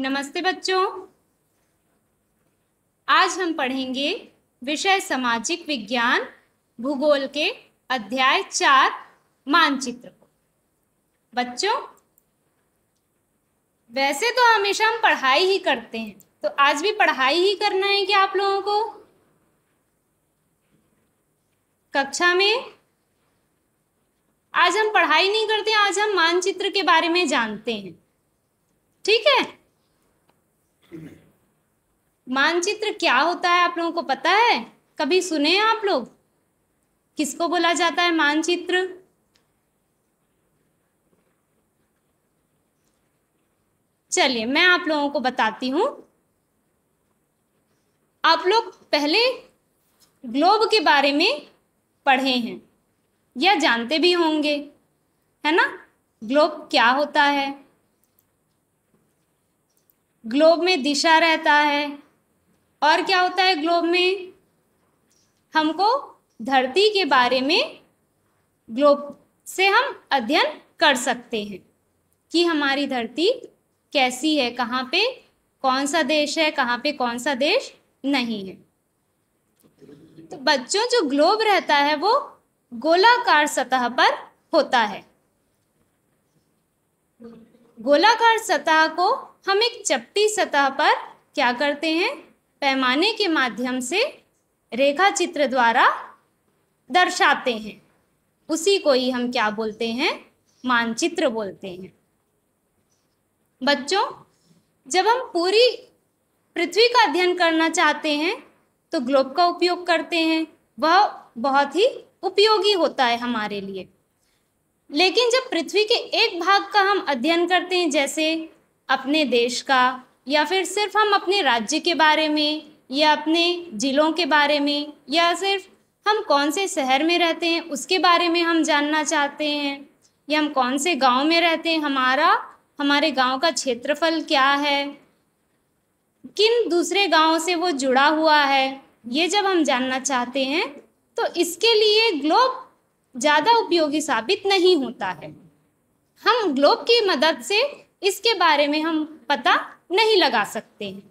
नमस्ते बच्चों आज हम पढ़ेंगे विषय सामाजिक विज्ञान भूगोल के अध्याय चार मानचित्र को बच्चों वैसे तो हमेशा हम पढ़ाई ही करते हैं तो आज भी पढ़ाई ही करना है क्या आप लोगों को कक्षा में आज हम पढ़ाई नहीं करते आज हम मानचित्र के बारे में जानते हैं ठीक है मानचित्र क्या होता है आप लोगों को पता है कभी सुने हैं आप लोग किसको बोला जाता है मानचित्र चलिए मैं आप लोगों को बताती हूं आप लोग पहले ग्लोब के बारे में पढ़े हैं या जानते भी होंगे है ना ग्लोब क्या होता है ग्लोब में दिशा रहता है और क्या होता है ग्लोब में हमको धरती के बारे में ग्लोब से हम अध्ययन कर सकते हैं कि हमारी धरती कैसी है कहाँ पे कौन सा देश है कहाँ पे कौन सा देश नहीं है तो बच्चों जो ग्लोब रहता है वो गोलाकार सतह पर होता है गोलाकार सतह को हम एक चपटी सतह पर क्या करते हैं पैमाने के माध्यम से रेखा चित्र द्वारा दर्शाते हैं उसी को ही हम क्या बोलते हैं मानचित्र बोलते हैं बच्चों जब हम पूरी पृथ्वी का अध्ययन करना चाहते हैं तो ग्लोब का उपयोग करते हैं वह बहुत ही उपयोगी होता है हमारे लिए लेकिन जब पृथ्वी के एक भाग का हम अध्ययन करते हैं जैसे अपने देश का या फिर सिर्फ हम अपने राज्य के बारे में या अपने ज़िलों के बारे में या सिर्फ हम कौन से शहर में रहते हैं उसके बारे में हम जानना चाहते हैं या हम कौन से गांव में रहते हैं हमारा हमारे गांव का क्षेत्रफल क्या है किन दूसरे गाँव से वो जुड़ा हुआ है ये जब हम जानना चाहते हैं तो इसके लिए ग्लोब ज़्यादा उपयोगी साबित नहीं होता है हम ग्लोब की मदद से इसके बारे में हम पता नहीं लगा सकते हैं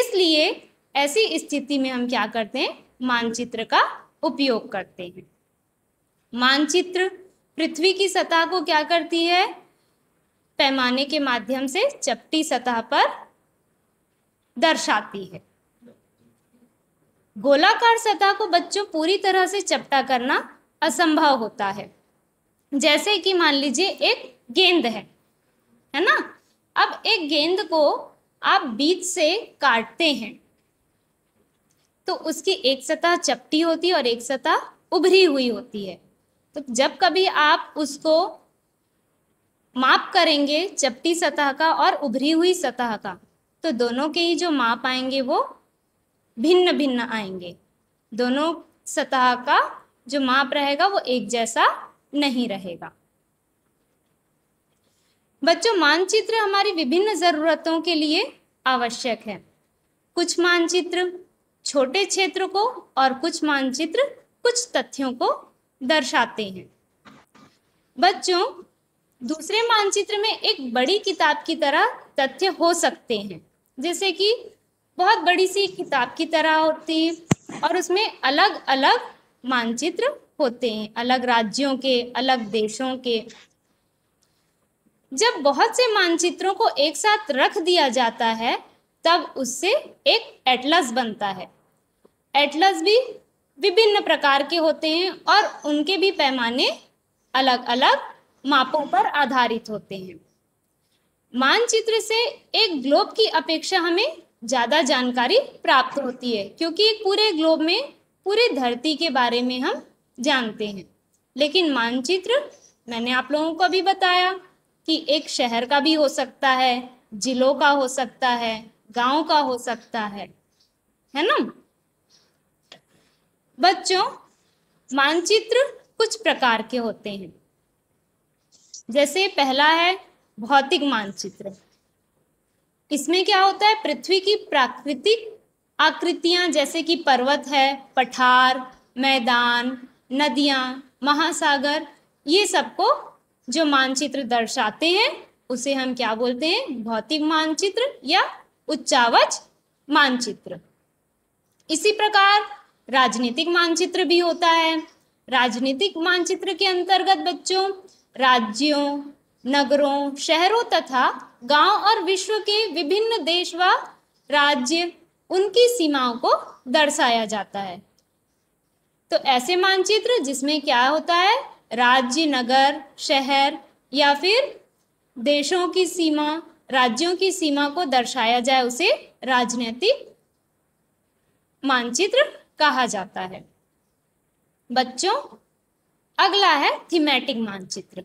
इसलिए ऐसी स्थिति में हम क्या करते हैं मानचित्र का उपयोग करते हैं मानचित्र पृथ्वी की सतह को क्या करती है पैमाने के माध्यम से चपटी सतह पर दर्शाती है गोलाकार सतह को बच्चों पूरी तरह से चपटा करना असंभव होता है जैसे कि मान लीजिए एक गेंद है है ना अब एक गेंद को आप बीच से काटते हैं तो उसकी एक सतह चपटी होती है और एक सतह उभरी हुई होती है तो जब कभी आप उसको माप करेंगे चपटी सतह का और उभरी हुई सतह का तो दोनों के ही जो माप आएंगे वो भिन्न भिन्न आएंगे दोनों सतह का जो माप रहेगा वो एक जैसा नहीं रहेगा बच्चों मानचित्र हमारी विभिन्न ज़रूरतों के लिए आवश्यक है कुछ मानचित्र छोटे क्षेत्र को और कुछ मानचित्र कुछ तथ्यों को दर्शाते हैं बच्चों दूसरे मानचित्र में एक बड़ी किताब की तरह तथ्य हो सकते हैं जैसे कि बहुत बड़ी सी किताब की तरह होती है और उसमें अलग अलग मानचित्र होते हैं अलग राज्यों के अलग देशों के जब बहुत से मानचित्रों को एक साथ रख दिया जाता है तब उससे एक एटलस बनता है एटलस भी विभिन्न प्रकार के होते हैं और उनके भी पैमाने अलग अलग मापों पर आधारित होते हैं मानचित्र से एक ग्लोब की अपेक्षा हमें ज़्यादा जानकारी प्राप्त होती है क्योंकि एक पूरे ग्लोब में पूरे धरती के बारे में हम जानते हैं लेकिन मानचित्र मैंने आप लोगों को भी बताया कि एक शहर का भी हो सकता है जिलों का हो सकता है गांव का हो सकता है है ना बच्चों मानचित्र कुछ प्रकार के होते हैं जैसे पहला है भौतिक मानचित्र इसमें क्या होता है पृथ्वी की प्राकृतिक आकृतियां जैसे कि पर्वत है पठार मैदान नदियां महासागर ये सबको जो मानचित्र दर्शाते हैं उसे हम क्या बोलते हैं भौतिक मानचित्र या उच्चावच मानचित्र इसी प्रकार राजनीतिक मानचित्र भी होता है राजनीतिक मानचित्र के अंतर्गत बच्चों राज्यों नगरों शहरों तथा गांव और विश्व के विभिन्न देश व राज्य उनकी सीमाओं को दर्शाया जाता है तो ऐसे मानचित्र जिसमें क्या होता है राज्य नगर शहर या फिर देशों की सीमा राज्यों की सीमा को दर्शाया जाए उसे राजनीतिक मानचित्र कहा जाता है बच्चों अगला है थीमेटिक मानचित्र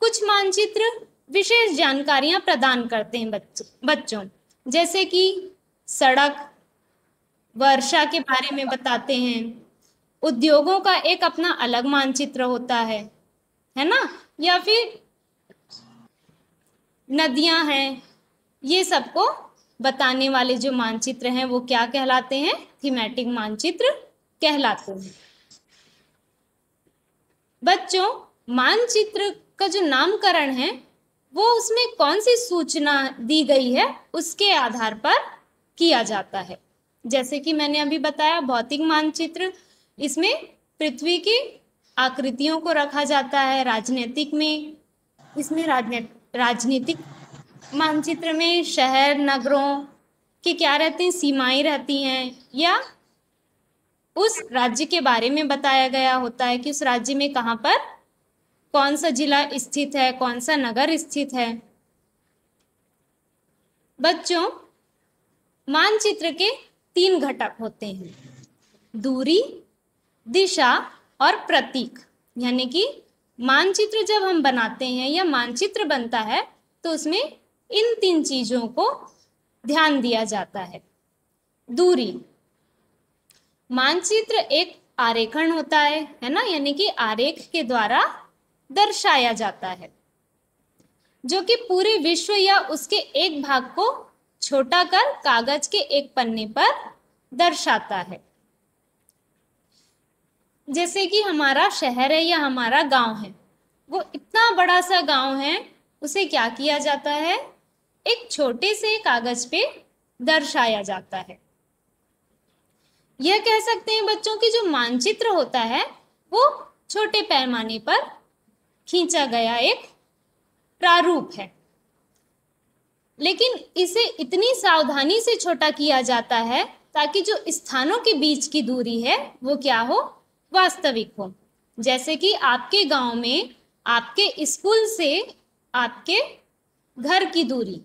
कुछ मानचित्र विशेष जानकारियां प्रदान करते हैं बच्चों बच्चों जैसे कि सड़क वर्षा के बारे में बताते हैं उद्योगों का एक अपना अलग मानचित्र होता है है ना या फिर नदियां हैं ये सबको बताने वाले जो मानचित्र हैं वो क्या कहलाते हैं थीमेटिक मानचित्र कहलाते हैं बच्चों मानचित्र का जो नामकरण है वो उसमें कौन सी सूचना दी गई है उसके आधार पर किया जाता है जैसे कि मैंने अभी बताया भौतिक मानचित्र इसमें पृथ्वी की आकृतियों को रखा जाता है राजनीतिक में इसमें राजनीतिक मानचित्र में शहर नगरों की क्या रहती हैं सीमाएं रहती हैं या उस राज्य के बारे में बताया गया होता है कि उस राज्य में कहाँ पर कौन सा जिला स्थित है कौन सा नगर स्थित है बच्चों मानचित्र के तीन घटक होते हैं दूरी दिशा और प्रतीक यानी कि मानचित्र जब हम बनाते हैं या मानचित्र बनता है तो उसमें इन तीन चीज़ों को ध्यान दिया जाता है दूरी मानचित्र एक आरेखण होता है है ना यानी कि आरेख के द्वारा दर्शाया जाता है जो कि पूरे विश्व या उसके एक भाग को छोटा कर कागज के एक पन्ने पर दर्शाता है जैसे कि हमारा शहर है या हमारा गांव है वो इतना बड़ा सा गांव है उसे क्या किया जाता है एक छोटे से कागज पे दर्शाया जाता है यह कह सकते हैं बच्चों की जो मानचित्र होता है वो छोटे पैमाने पर खींचा गया एक प्रारूप है लेकिन इसे इतनी सावधानी से छोटा किया जाता है ताकि जो स्थानों के बीच की दूरी है वो क्या हो वास्तविक हो जैसे कि आपके गांव में आपके स्कूल से आपके घर की दूरी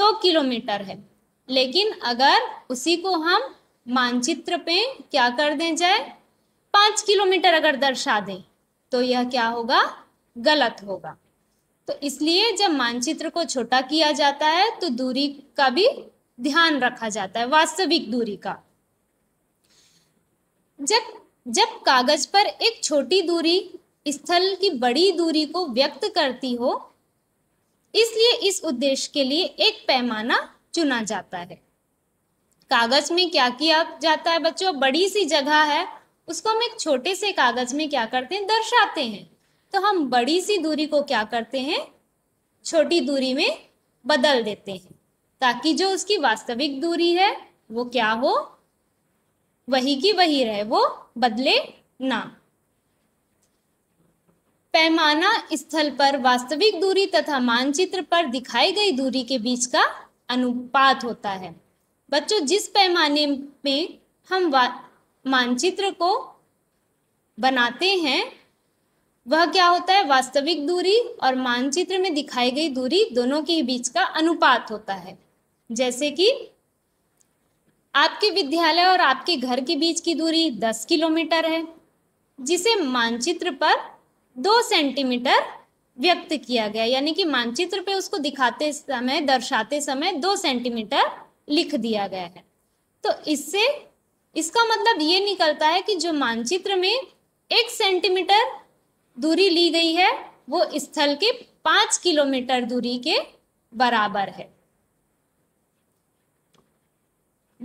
दो किलोमीटर है लेकिन अगर उसी को हम मानचित्र पे क्या कर दें जाए पाँच किलोमीटर अगर दर्शा दें तो यह क्या होगा गलत होगा तो इसलिए जब मानचित्र को छोटा किया जाता है तो दूरी का भी ध्यान रखा जाता है वास्तविक दूरी का जब जब कागज पर एक छोटी दूरी स्थल की बड़ी दूरी को व्यक्त करती हो इसलिए इस उद्देश्य के लिए एक पैमाना चुना जाता है कागज में क्या किया जाता है बच्चों बड़ी सी जगह है उसको हम एक छोटे से कागज में क्या करते हैं दर्शाते हैं तो हम बड़ी सी दूरी को क्या करते हैं छोटी दूरी में बदल देते हैं ताकि जो उसकी वास्तविक दूरी है वो क्या हो वही की वही रहे वो बदले ना पैमाना स्थल पर वास्तविक दूरी तथा मानचित्र पर दिखाई गई दूरी के बीच का अनुपात होता है बच्चों जिस पैमाने में हम मानचित्र को बनाते हैं वह क्या होता है वास्तविक दूरी और मानचित्र में दिखाई गई दूरी दोनों के बीच का अनुपात होता है जैसे कि आपके विद्यालय और आपके घर के बीच की दूरी 10 किलोमीटर है जिसे मानचित्र पर 2 सेंटीमीटर व्यक्त किया गया यानी कि मानचित्र पे उसको दिखाते समय दर्शाते समय 2 सेंटीमीटर लिख दिया गया है तो इससे इसका मतलब ये निकलता है कि जो मानचित्र में एक सेंटीमीटर दूरी ली गई है वो स्थल के पाँच किलोमीटर दूरी के बराबर है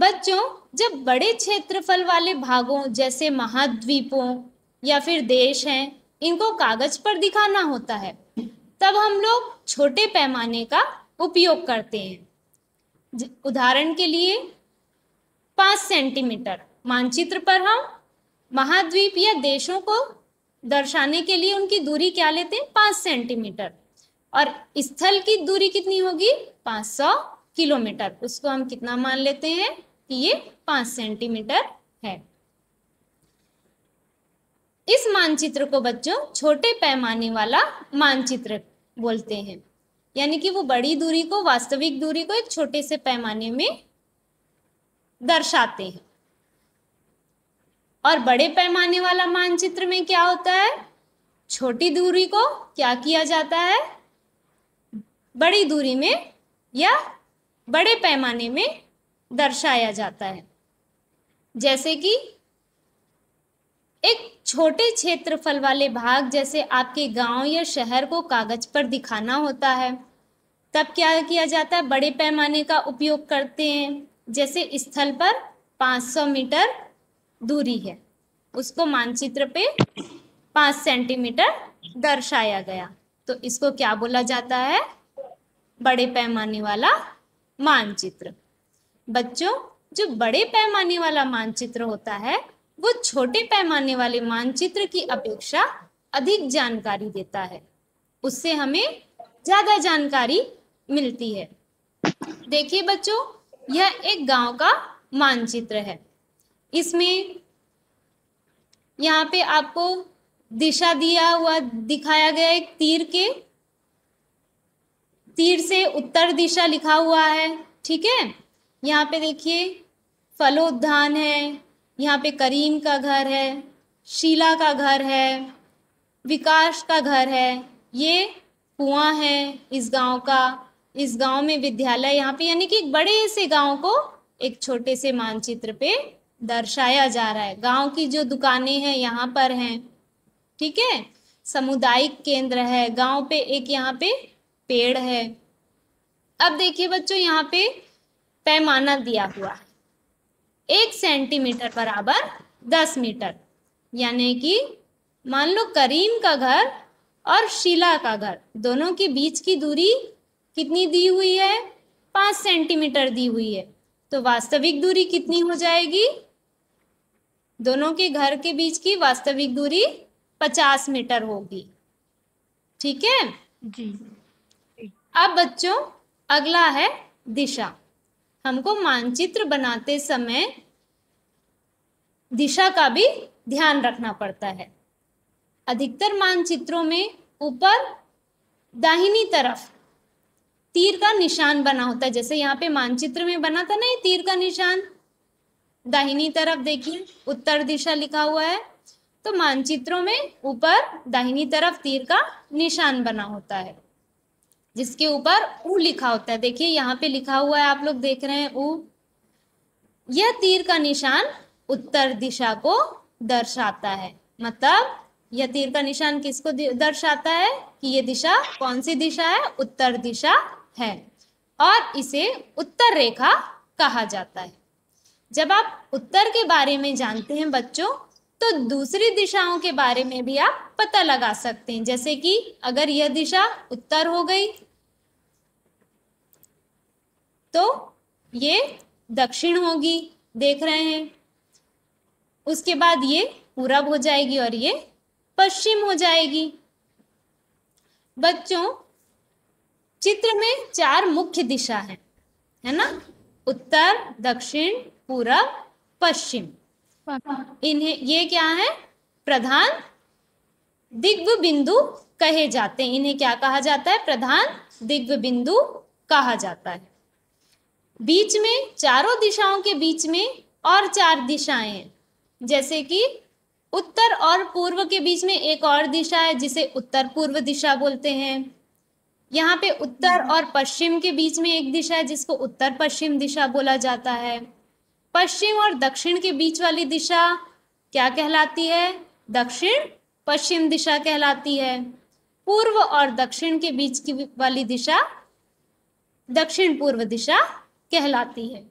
बच्चों जब बड़े क्षेत्रफल वाले भागों जैसे महाद्वीपों या फिर देश हैं इनको कागज पर दिखाना होता है तब हम लोग छोटे पैमाने का उपयोग करते हैं उदाहरण के लिए पाँच सेंटीमीटर मानचित्र पर हम महाद्वीप या देशों को दर्शाने के लिए उनकी दूरी क्या लेते हैं पाँच सेंटीमीटर और स्थल की दूरी कितनी होगी पाँच सौ किलोमीटर उसको हम कितना मान लेते हैं कि ये पांच सेंटीमीटर है इस मानचित्र को बच्चों छोटे पैमाने वाला मानचित्र बोलते हैं यानी कि वो बड़ी दूरी को वास्तविक दूरी को एक छोटे से पैमाने में दर्शाते हैं और बड़े पैमाने वाला मानचित्र में क्या होता है छोटी दूरी को क्या किया जाता है बड़ी दूरी में या बड़े पैमाने में दर्शाया जाता है जैसे कि एक छोटे क्षेत्रफल वाले भाग जैसे आपके गांव या शहर को कागज पर दिखाना होता है तब क्या किया जाता है बड़े पैमाने का उपयोग करते हैं जैसे स्थल पर 500 मीटर दूरी है उसको मानचित्र पे 5 सेंटीमीटर दर्शाया गया तो इसको क्या बोला जाता है बड़े पैमाने वाला मानचित्र बच्चों जो बड़े पैमाने वाला मानचित्र होता है वो छोटे पैमाने वाले मानचित्र की अपेक्षा अधिक जानकारी देता है उससे हमें ज्यादा जानकारी मिलती है देखिए बच्चों यह एक गांव का मानचित्र है इसमें यहाँ पे आपको दिशा दिया हुआ दिखाया गया एक तीर के तीर से उत्तर दिशा लिखा हुआ है ठीक है यहाँ पे देखिए फलोद्यान है यहाँ पे करीम का घर है शीला का घर है विकास का घर है ये कुआ है इस गांव का इस गांव में विद्यालय यहाँ पे यानी कि एक बड़े से गांव को एक छोटे से मानचित्र पे दर्शाया जा रहा है गांव की जो दुकानें हैं यहाँ पर हैं ठीक है सामुदायिक केंद्र है गांव पे एक यहाँ पे पेड़ है अब देखिए बच्चों यहाँ पे पैमाना दिया हुआ है एक सेंटीमीटर बराबर दस मीटर यानी कि मान लो करीम का घर और शीला का घर दोनों के बीच की दूरी कितनी दी हुई है पांच सेंटीमीटर दी हुई है तो वास्तविक दूरी कितनी हो जाएगी दोनों के घर के बीच की वास्तविक दूरी पचास मीटर होगी ठीक है जी अब बच्चों अगला है दिशा हमको मानचित्र बनाते समय दिशा का भी ध्यान रखना पड़ता है अधिकतर मानचित्रों में ऊपर दाहिनी तरफ तीर का निशान बना होता है जैसे यहाँ पे मानचित्र में बना था नहीं तीर का निशान दाहिनी तरफ देखिए उत्तर दिशा लिखा हुआ है तो मानचित्रों में ऊपर दाहिनी तरफ तीर का निशान बना होता है जिसके ऊपर ऊ लिखा होता है देखिए यहाँ पे लिखा हुआ है आप लोग देख रहे हैं उ यह तीर का निशान उत्तर दिशा को दर्शाता है मतलब यह तीर का निशान किसको दर्शाता है कि यह दिशा कौन सी दिशा है उत्तर दिशा है और इसे उत्तर रेखा कहा जाता है जब आप उत्तर के बारे में जानते हैं बच्चों तो दूसरी दिशाओं के बारे में भी आप पता लगा सकते हैं जैसे कि अगर यह दिशा उत्तर हो गई तो ये दक्षिण होगी देख रहे हैं उसके बाद ये पूरब हो जाएगी और ये पश्चिम हो जाएगी बच्चों चित्र में चार मुख्य दिशा है है ना उत्तर दक्षिण पूरब पश्चिम इन्हें ये क्या है प्रधान दिग्व बिंदु कहे जाते हैं इन्हें क्या कहा जाता है प्रधान दिग्व बिंदु कहा जाता है बीच में चारों दिशाओं के बीच में और चार दिशाएं जैसे कि उत्तर और पूर्व के बीच में एक और दिशा है जिसे उत्तर पूर्व दिशा बोलते हैं यहाँ पे उत्तर और पश्चिम के बीच में एक दिशा है जिसको उत्तर पश्चिम दिशा बोला जाता है पश्चिम और दक्षिण के बीच वाली दिशा क्या कहलाती है दक्षिण पश्चिम दिशा कहलाती है पूर्व और दक्षिण के बीच की वाली दिशा दक्षिण पूर्व दिशा कहलाती है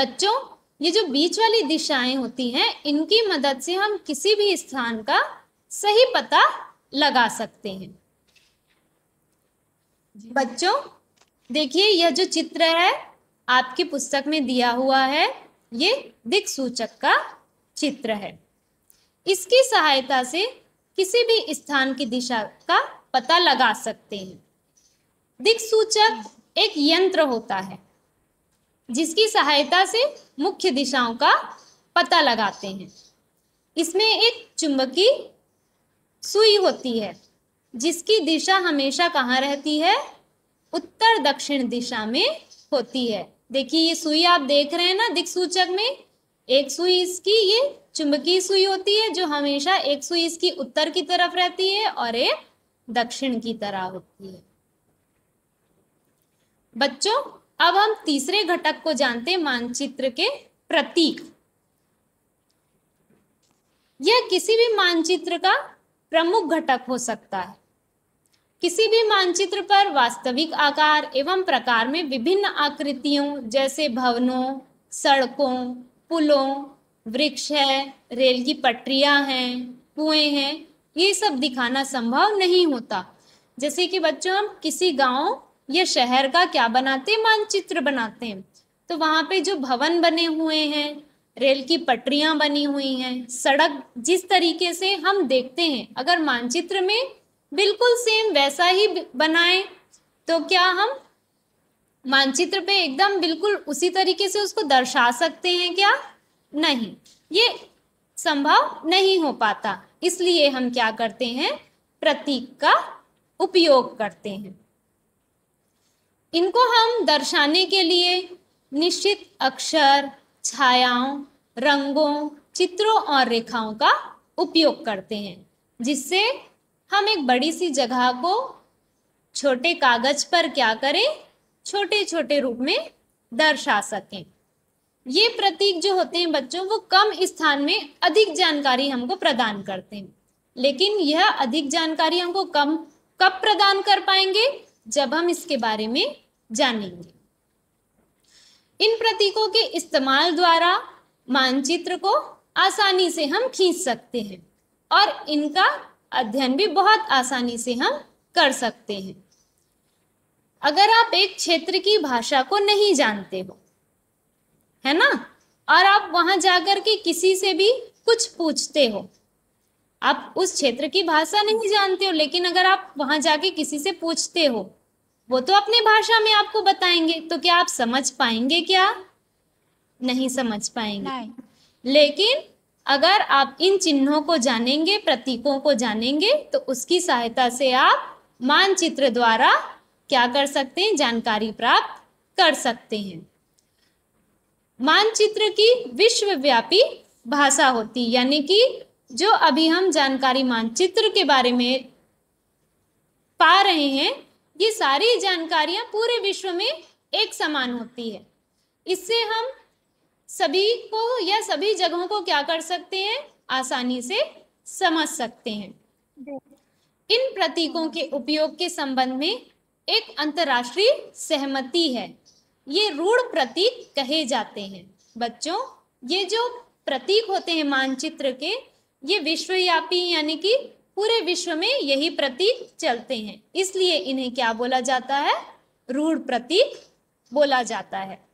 बच्चों ये जो बीच वाली दिशाएं होती हैं इनकी मदद से हम किसी भी स्थान का सही पता लगा सकते हैं बच्चों देखिए यह जो चित्र है आपकी पुस्तक में दिया हुआ है ये सूचक का चित्र है इसकी सहायता से किसी भी स्थान की दिशा का पता लगा सकते हैं सूचक एक यंत्र होता है जिसकी सहायता से मुख्य दिशाओं का पता लगाते हैं इसमें एक चुंबकीय सुई होती है जिसकी दिशा हमेशा कहाँ रहती है उत्तर दक्षिण दिशा में होती है देखिए ये सुई आप देख रहे हैं ना दिक्सूचक में एक सुई इसकी ये चुंबकीय सुई होती है जो हमेशा एक सुई इसकी उत्तर की तरफ रहती है और एक दक्षिण की तरह होती है बच्चों अब हम तीसरे घटक को जानते हैं मानचित्र के प्रतीक यह किसी भी मानचित्र का प्रमुख घटक हो सकता है किसी भी मानचित्र पर वास्तविक आकार एवं प्रकार में विभिन्न आकृतियों जैसे भवनों सड़कों पुलों वृक्ष है रेल की पटरियां हैं कुएं हैं ये सब दिखाना संभव नहीं होता जैसे कि बच्चों हम किसी गांव या शहर का क्या बनाते हैं मानचित्र बनाते हैं तो वहाँ पे जो भवन बने हुए हैं रेल की पटरियां बनी हुई हैं सड़क जिस तरीके से हम देखते हैं अगर मानचित्र में बिल्कुल सेम वैसा ही बनाएं तो क्या हम मानचित्र पे एकदम बिल्कुल उसी तरीके से उसको दर्शा सकते हैं क्या नहीं ये संभव नहीं हो पाता इसलिए हम क्या करते हैं प्रतीक का उपयोग करते हैं इनको हम दर्शाने के लिए निश्चित अक्षर छायाओं रंगों चित्रों और रेखाओं का उपयोग करते हैं जिससे हम एक बड़ी सी जगह को छोटे कागज पर क्या करें छोटे छोटे रूप में दर्शा सकें ये प्रतीक जो होते हैं बच्चों वो कम स्थान में अधिक जानकारी हमको प्रदान करते हैं लेकिन यह अधिक जानकारी हमको कम कब प्रदान कर पाएंगे जब हम इसके बारे में जानेंगे इन प्रतीकों के इस्तेमाल द्वारा मानचित्र को आसानी से हम खींच सकते हैं और इनका अध्ययन भी बहुत आसानी से हम कर सकते हैं अगर आप एक क्षेत्र की भाषा को नहीं जानते हो है ना और आप वहां जाकर के किसी से भी कुछ पूछते हो आप उस क्षेत्र की भाषा नहीं जानते हो लेकिन अगर आप वहां जाके किसी से पूछते हो वो तो अपनी भाषा में आपको बताएंगे तो क्या आप समझ पाएंगे क्या नहीं समझ पाएंगे नहीं। लेकिन अगर आप इन चिन्हों को जानेंगे प्रतीकों को जानेंगे तो उसकी सहायता से आप मानचित्र द्वारा क्या कर सकते हैं जानकारी प्राप्त कर सकते हैं मानचित्र की विश्वव्यापी भाषा होती यानी कि जो अभी हम जानकारी मानचित्र के बारे में पा रहे हैं ये सारी जानकारियां पूरे विश्व में एक समान होती है इससे हम सभी को या सभी जगहों को क्या कर सकते हैं आसानी से समझ सकते हैं इन प्रतीकों के उपयोग के संबंध में एक अंतरराष्ट्रीय सहमति है ये रूढ़ प्रतीक कहे जाते हैं बच्चों ये जो प्रतीक होते हैं मानचित्र के ये विश्वव्यापी यानी कि पूरे विश्व में यही प्रतीक चलते हैं इसलिए इन्हें क्या बोला जाता है रूढ़ प्रतीक बोला जाता है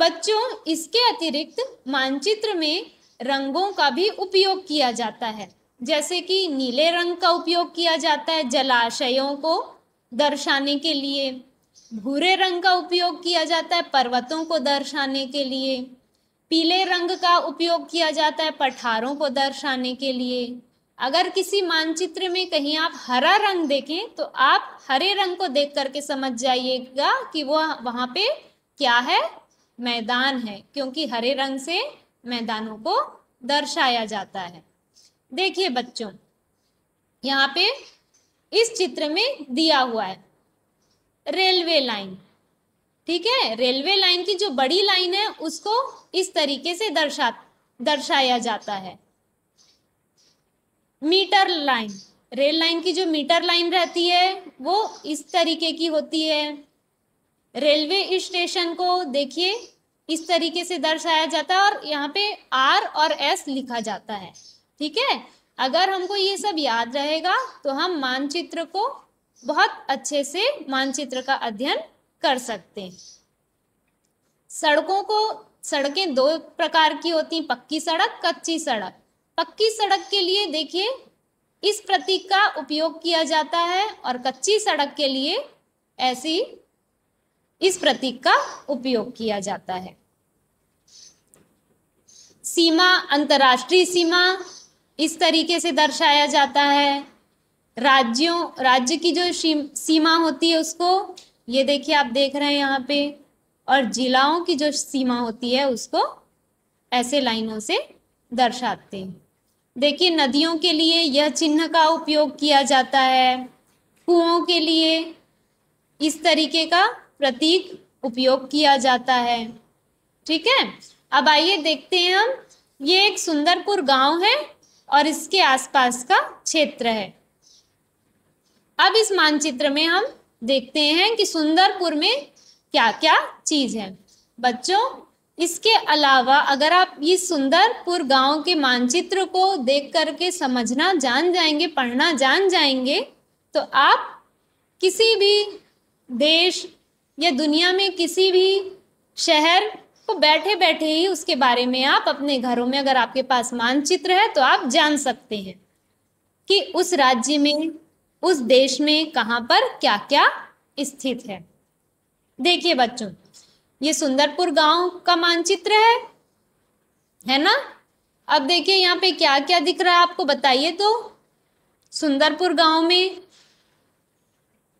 बच्चों इसके अतिरिक्त मानचित्र में रंगों का भी उपयोग किया जाता है जैसे कि नीले रंग का उपयोग किया जाता है जलाशयों को दर्शाने के लिए भूरे रंग का उपयोग किया जाता है पर्वतों को दर्शाने के लिए पीले रंग का उपयोग किया जाता है पठारों को दर्शाने के लिए अगर किसी मानचित्र में कहीं आप हरा रंग देखें तो आप हरे रंग को देख करके समझ जाइएगा कि वो वहाँ पे क्या है मैदान है क्योंकि हरे रंग से मैदानों को दर्शाया जाता है देखिए बच्चों यहाँ पे इस चित्र में दिया हुआ है रेलवे लाइन ठीक है रेलवे लाइन की जो बड़ी लाइन है उसको इस तरीके से दर्शा दर्शाया जाता है मीटर लाइन रेल लाइन की जो मीटर लाइन रहती है वो इस तरीके की होती है रेलवे स्टेशन को देखिए इस तरीके से दर्शाया जाता है और यहाँ पे आर और एस लिखा जाता है ठीक है अगर हमको ये सब याद रहेगा तो हम मानचित्र को बहुत अच्छे से मानचित्र का अध्ययन कर सकते हैं सड़कों को सड़कें दो प्रकार की होती हैं पक्की सड़क कच्ची सड़क पक्की सड़क के लिए देखिए इस प्रतीक का उपयोग किया जाता है और कच्ची सड़क के लिए ऐसी इस प्रतीक का उपयोग किया जाता है सीमा अंतर्राष्ट्रीय सीमा इस तरीके से दर्शाया जाता है राज्यों राज्य की जो सीमा होती है उसको ये देखिए आप देख रहे हैं यहाँ पे और जिलाओं की जो सीमा होती है उसको ऐसे लाइनों से दर्शाते हैं देखिए नदियों के लिए यह चिन्ह का उपयोग किया जाता है कुओं के लिए इस तरीके का प्रतीक उपयोग किया जाता है ठीक है अब आइए देखते हैं हम ये एक सुंदरपुर गांव है और इसके आसपास का क्षेत्र है अब इस मानचित्र में हम देखते हैं कि सुंदरपुर में क्या क्या चीज है बच्चों इसके अलावा अगर आप इस सुंदरपुर गांव के मानचित्र को देख करके समझना जान जाएंगे पढ़ना जान जाएंगे तो आप किसी भी देश या दुनिया में किसी भी शहर को बैठे बैठे ही उसके बारे में आप अपने घरों में अगर आपके पास मानचित्र है तो आप जान सकते हैं कि उस राज्य में उस देश में कहाँ पर क्या क्या स्थित है देखिए बच्चों ये सुंदरपुर गांव का मानचित्र है है ना अब देखिए यहाँ पे क्या क्या दिख रहा है आपको बताइए तो सुंदरपुर गांव में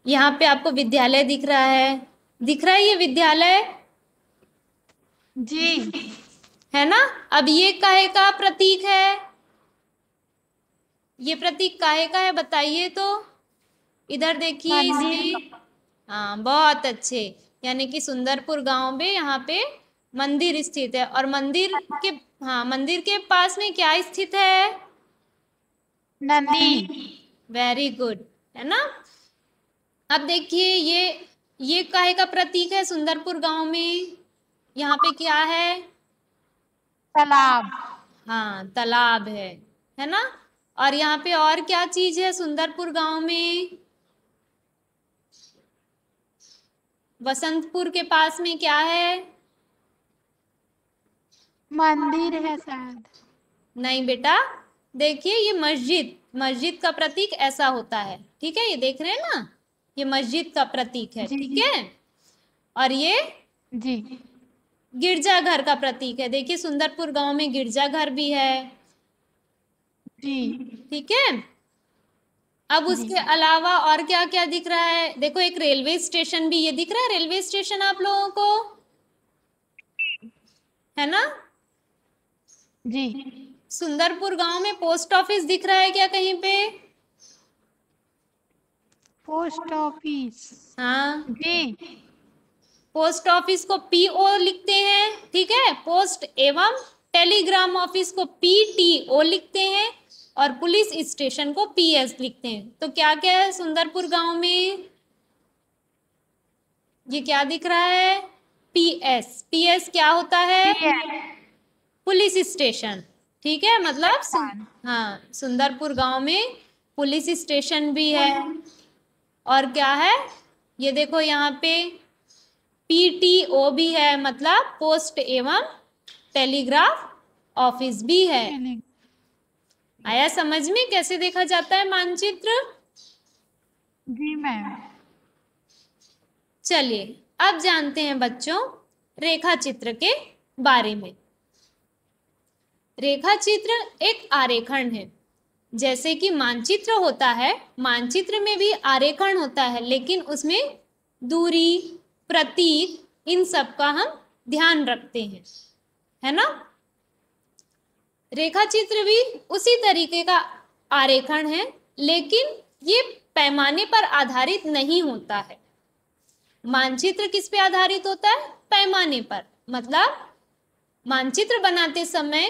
यहाँ पे आपको विद्यालय दिख रहा है दिख रहा है ये विद्यालय जी है ना अब ये काहे का प्रतीक है ये प्रतीक काहे का है बताइए तो इधर देखिए हाँ इसमें हाँ बहुत अच्छे यानी कि सुंदरपुर गांव में यहाँ पे मंदिर स्थित है और मंदिर के हाँ मंदिर के पास में क्या स्थित है नदी वेरी गुड है ना अब देखिए ये ये काहे का प्रतीक है सुंदरपुर गांव में यहाँ पे क्या है तालाब हाँ तालाब है है ना और यहाँ पे और क्या चीज है सुंदरपुर गांव में बसंतपुर के पास में क्या है मंदिर है शायद नहीं बेटा देखिए ये मस्जिद मस्जिद का प्रतीक ऐसा होता है ठीक है ये देख रहे हैं ना ये मस्जिद का प्रतीक है ठीक है और ये जी गिरजाघर का प्रतीक है देखिए सुंदरपुर गांव में गिरजाघर भी है जी ठीक है अब उसके अलावा और क्या क्या दिख रहा है देखो एक रेलवे स्टेशन भी ये दिख रहा है रेलवे स्टेशन आप लोगों को है ना जी सुंदरपुर गांव में पोस्ट ऑफिस दिख रहा है क्या कहीं पे पोस्ट ऑफिस हाँ जी पोस्ट ऑफिस को पीओ लिखते हैं ठीक है पोस्ट एवं टेलीग्राम ऑफिस को पी टी ओ लिखते हैं और पुलिस स्टेशन को पी एस लिखते हैं तो क्या क्या है सुंदरपुर गांव में ये क्या दिख रहा है पी एस पी एस क्या होता है पुलिस स्टेशन ठीक है मतलब सुन, हाँ।, हाँ सुंदरपुर गांव में पुलिस स्टेशन भी है और क्या है ये देखो यहाँ पे पी टी ओ भी है मतलब पोस्ट एवं टेलीग्राफ ऑफिस भी है आया समझ में कैसे देखा जाता है मानचित्र जी मैम चलिए अब जानते हैं बच्चों रेखा चित्र के बारे में रेखा चित्र एक आरेखण है जैसे कि मानचित्र होता है मानचित्र में भी आरेखण होता है लेकिन उसमें दूरी प्रतीक इन सब का हम ध्यान रखते हैं है ना रेखा चित्र भी उसी तरीके का आरेखण है लेकिन ये पैमाने पर आधारित नहीं होता है मानचित्र किस पे आधारित होता है पैमाने पर मतलब मानचित्र बनाते समय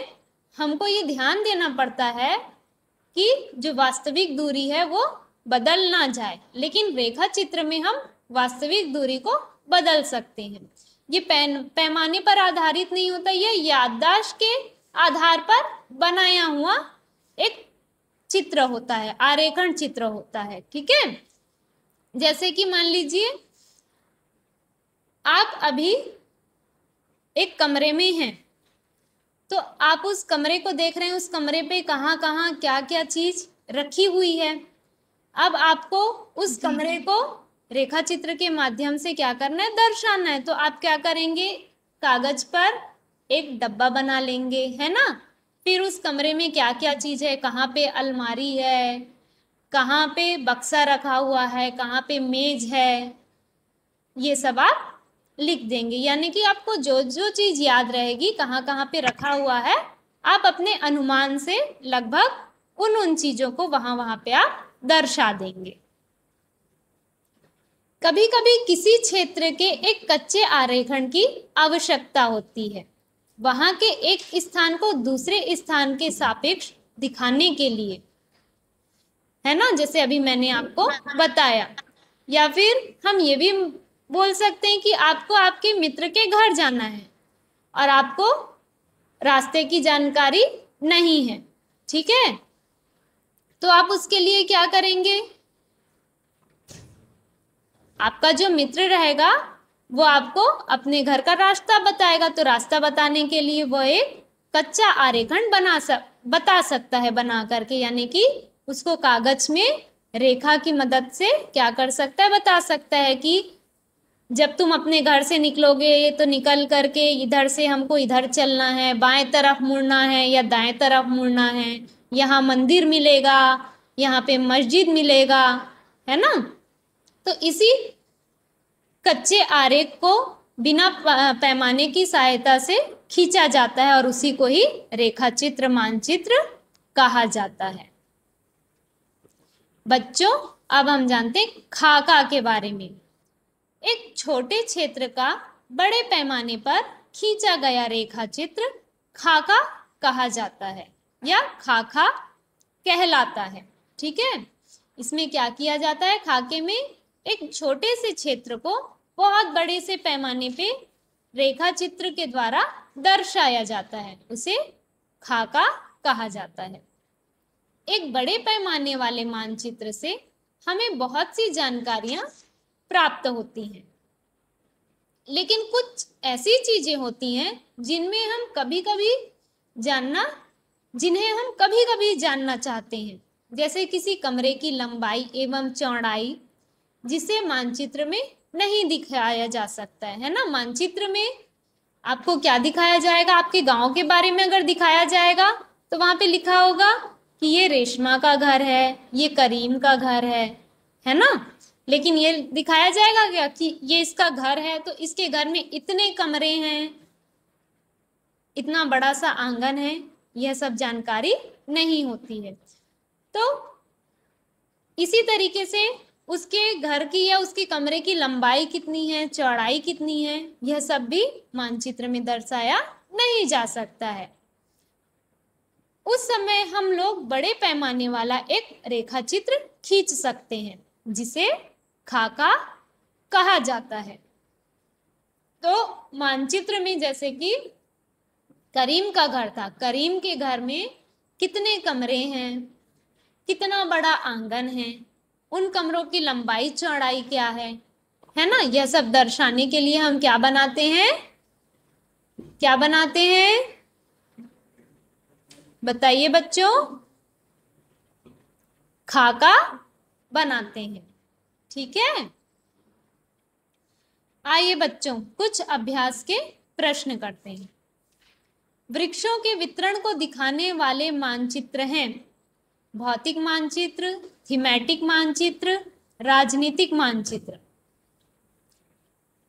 हमको ये ध्यान देना पड़ता है कि जो वास्तविक दूरी है वो बदल ना जाए लेकिन रेखा चित्र में हम वास्तविक दूरी को बदल सकते हैं ये पैन पैमाने पर आधारित नहीं होता ये याददाश्त के आधार पर बनाया हुआ एक चित्र होता है आरेखण चित्र होता है ठीक है जैसे कि मान लीजिए आप अभी एक कमरे में हैं तो आप उस कमरे को देख रहे हैं उस कमरे पे कहाँ कहाँ क्या क्या चीज रखी हुई है अब आपको उस कमरे को रेखा चित्र के माध्यम से क्या करना है दर्शाना है तो आप क्या करेंगे कागज पर एक डब्बा बना लेंगे है ना फिर उस कमरे में क्या क्या चीज है कहाँ पे अलमारी है कहाँ पे बक्सा रखा हुआ है कहाँ पे मेज है ये सब आप लिख देंगे यानी कि आपको जो जो चीज़ याद रहेगी कहाँ कहाँ पे रखा हुआ है आप अपने अनुमान से लगभग उन उन चीज़ों को वहां वहां पे आप दर्शा देंगे कभी कभी किसी क्षेत्र के एक कच्चे आरेखण की आवश्यकता होती है वहां के एक स्थान को दूसरे स्थान के सापेक्ष दिखाने के लिए है ना जैसे अभी मैंने आपको बताया या फिर हम ये भी बोल सकते हैं कि आपको आपके मित्र के घर जाना है और आपको रास्ते की जानकारी नहीं है ठीक है तो आप उसके लिए क्या करेंगे आपका जो मित्र रहेगा वो आपको अपने घर का रास्ता बताएगा तो रास्ता बताने के लिए वो एक कच्चा आरेखंड बना सक बता सकता है बना करके यानी कि उसको कागज में रेखा की मदद से क्या कर सकता है बता सकता है कि जब तुम अपने घर से निकलोगे तो निकल करके इधर से हमको इधर चलना है बाएं तरफ मुड़ना है या दाएं तरफ मुड़ना है यहाँ मंदिर मिलेगा यहाँ पे मस्जिद मिलेगा है ना तो इसी कच्चे आरेख को बिना पैमाने की सहायता से खींचा जाता है और उसी को ही रेखा चित्र मानचित्र कहा जाता है बच्चों अब हम जानते हैं खाका के बारे में एक छोटे क्षेत्र का बड़े पैमाने पर खींचा गया रेखा चित्र खाका कहा जाता है या खाका कहलाता है ठीक है इसमें क्या किया जाता है खाके में एक छोटे से क्षेत्र को बहुत बड़े से पैमाने पे रेखा चित्र के द्वारा दर्शाया जाता है उसे खाका कहा जाता है एक बड़े पैमाने वाले मानचित्र से हमें बहुत सी जानकारियां प्राप्त होती हैं लेकिन कुछ ऐसी चीजें होती हैं जिनमें हम कभी कभी जानना जिन्हें हम कभी कभी जानना चाहते हैं जैसे किसी कमरे की लंबाई एवं चौड़ाई जिसे मानचित्र में नहीं दिखाया जा सकता है, है ना मानचित्र में आपको क्या दिखाया जाएगा आपके गांव के बारे में अगर दिखाया जाएगा तो वहां पे लिखा होगा कि ये रेशमा का घर है ये करीम का घर है है ना लेकिन ये दिखाया जाएगा क्या कि ये इसका घर है तो इसके घर में इतने कमरे हैं इतना बड़ा सा आंगन है यह सब जानकारी नहीं होती है तो इसी तरीके से उसके घर की या उसके कमरे की लंबाई कितनी है चौड़ाई कितनी है यह सब भी मानचित्र में दर्शाया नहीं जा सकता है उस समय हम लोग बड़े पैमाने वाला एक रेखा चित्र खींच सकते हैं जिसे खाका कहा जाता है तो मानचित्र में जैसे कि करीम का घर था करीम के घर में कितने कमरे हैं कितना बड़ा आंगन है उन कमरों की लंबाई चौड़ाई क्या है है ना यह सब दर्शाने के लिए हम क्या बनाते हैं क्या बनाते हैं बताइए बच्चों खाका बनाते हैं ठीक है आइए बच्चों कुछ अभ्यास के प्रश्न करते हैं वृक्षों के वितरण को दिखाने वाले मानचित्र हैं भौतिक मानचित्र थीमेटिक मानचित्र राजनीतिक मानचित्र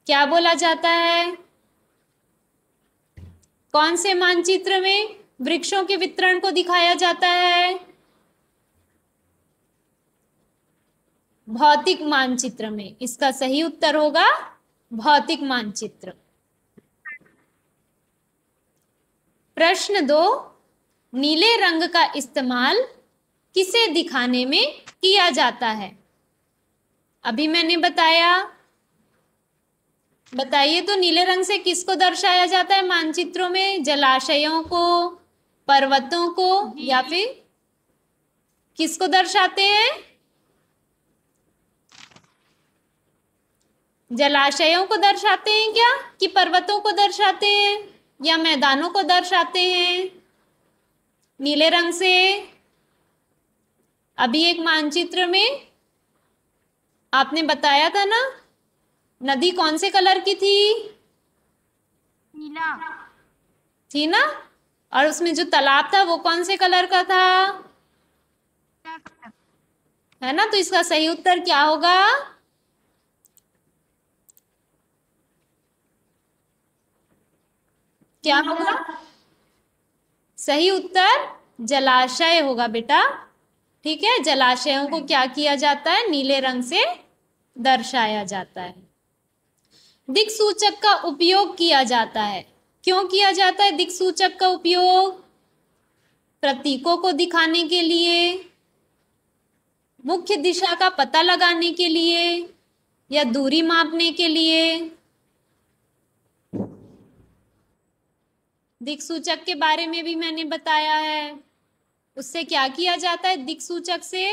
क्या बोला जाता है कौन से मानचित्र में वृक्षों के वितरण को दिखाया जाता है भौतिक मानचित्र में इसका सही उत्तर होगा भौतिक मानचित्र प्रश्न दो नीले रंग का इस्तेमाल किसे दिखाने में किया जाता है अभी मैंने बताया बताइए तो नीले रंग से किसको दर्शाया जाता है मानचित्रों में जलाशयों को पर्वतों को या फिर किसको दर्शाते हैं जलाशयों को दर्शाते हैं क्या कि पर्वतों को दर्शाते हैं या मैदानों को दर्शाते हैं नीले रंग से अभी एक मानचित्र में आपने बताया था ना नदी कौन से कलर की थी नीला थी ना और उसमें जो तालाब था वो कौन से कलर का था है ना तो इसका सही उत्तर क्या होगा क्या होगा सही उत्तर जलाशय होगा बेटा ठीक है जलाशयों को क्या किया जाता है नीले रंग से दर्शाया जाता है दिक्सूचक का उपयोग किया जाता है क्यों किया जाता है दिक्सूचक का उपयोग प्रतीकों को दिखाने के लिए मुख्य दिशा का पता लगाने के लिए या दूरी मापने के लिए दिक्सूचक के बारे में भी मैंने बताया है उससे क्या किया जाता है दिक्सूचक से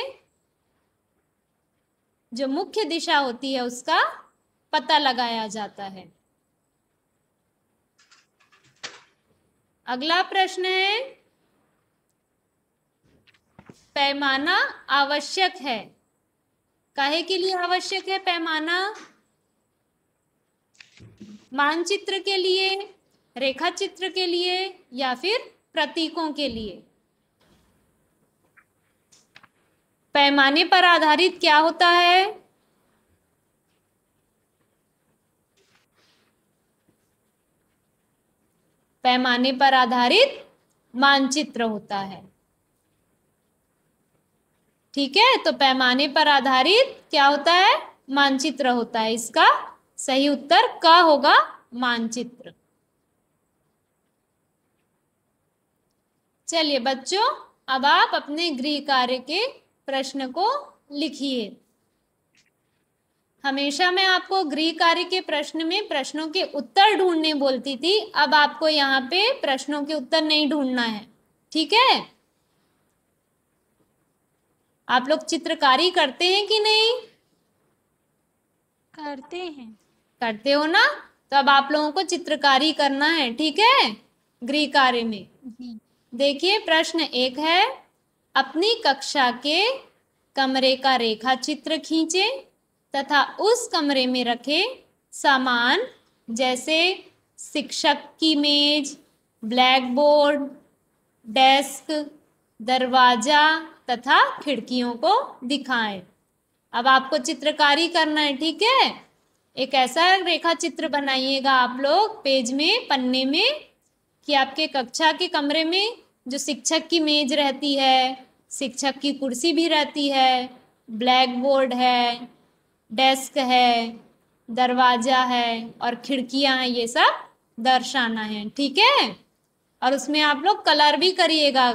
जो मुख्य दिशा होती है उसका पता लगाया जाता है अगला प्रश्न है पैमाना आवश्यक है काहे के लिए आवश्यक है पैमाना मानचित्र के लिए रेखा चित्र के लिए या फिर प्रतीकों के लिए पैमाने पर आधारित क्या होता है पैमाने पर आधारित मानचित्र होता है ठीक है तो पैमाने पर आधारित क्या होता है मानचित्र होता है इसका सही उत्तर क होगा मानचित्र चलिए बच्चों अब आप अपने गृह कार्य के प्रश्न को लिखिए हमेशा मैं आपको गृह कार्य के प्रश्न में प्रश्नों के उत्तर ढूंढने बोलती थी अब आपको यहाँ पे प्रश्नों के उत्तर नहीं ढूंढना है ठीक है आप लोग चित्रकारी करते हैं कि नहीं करते हैं करते हो ना तो अब आप लोगों को चित्रकारी करना है ठीक है गृह कार्य में जी देखिए प्रश्न एक है अपनी कक्षा के कमरे का रेखा चित्र खींचे तथा उस कमरे में रखे सामान जैसे शिक्षक की मेज ब्लैक बोर्ड डेस्क दरवाजा तथा खिड़कियों को दिखाएं अब आपको चित्रकारी करना है ठीक है एक ऐसा रेखा चित्र बनाइएगा आप लोग पेज में पन्ने में कि आपके कक्षा के कमरे में जो शिक्षक की मेज रहती है शिक्षक की कुर्सी भी रहती है ब्लैक बोर्ड है डेस्क है दरवाज़ा है और खिड़कियां हैं ये सब दर्शाना है ठीक है और उसमें आप लोग कलर भी करिएगा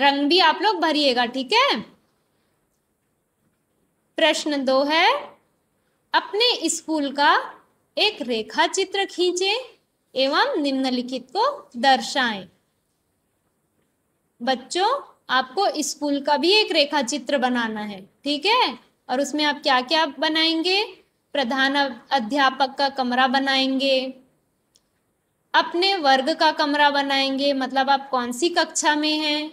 रंग भी आप लोग भरिएगा ठीक है प्रश्न दो है अपने स्कूल का एक रेखा चित्र खींचे एवं निम्नलिखित को दर्शाएं बच्चों आपको स्कूल का भी एक रेखा चित्र बनाना है ठीक है और उसमें आप क्या क्या बनाएंगे प्रधान अध्यापक का कमरा बनाएंगे अपने वर्ग का कमरा बनाएंगे मतलब आप कौन सी कक्षा में हैं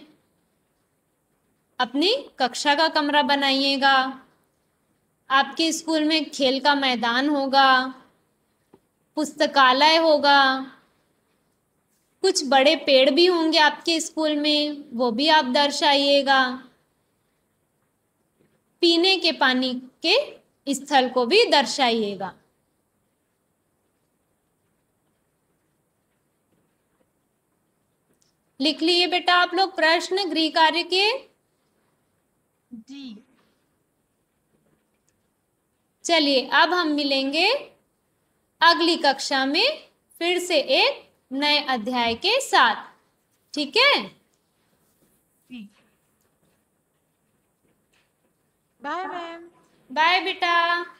अपनी कक्षा का कमरा बनाइएगा आपके स्कूल में खेल का मैदान होगा पुस्तकालय होगा कुछ बड़े पेड़ भी होंगे आपके स्कूल में वो भी आप दर्शाइएगा पीने के पानी के स्थल को भी दर्शाइएगा लिख लिए बेटा आप लोग प्रश्न गृह कार्य के जी चलिए अब हम मिलेंगे अगली कक्षा में फिर से एक नए अध्याय के साथ ठीक है बाय मैम बाय बेटा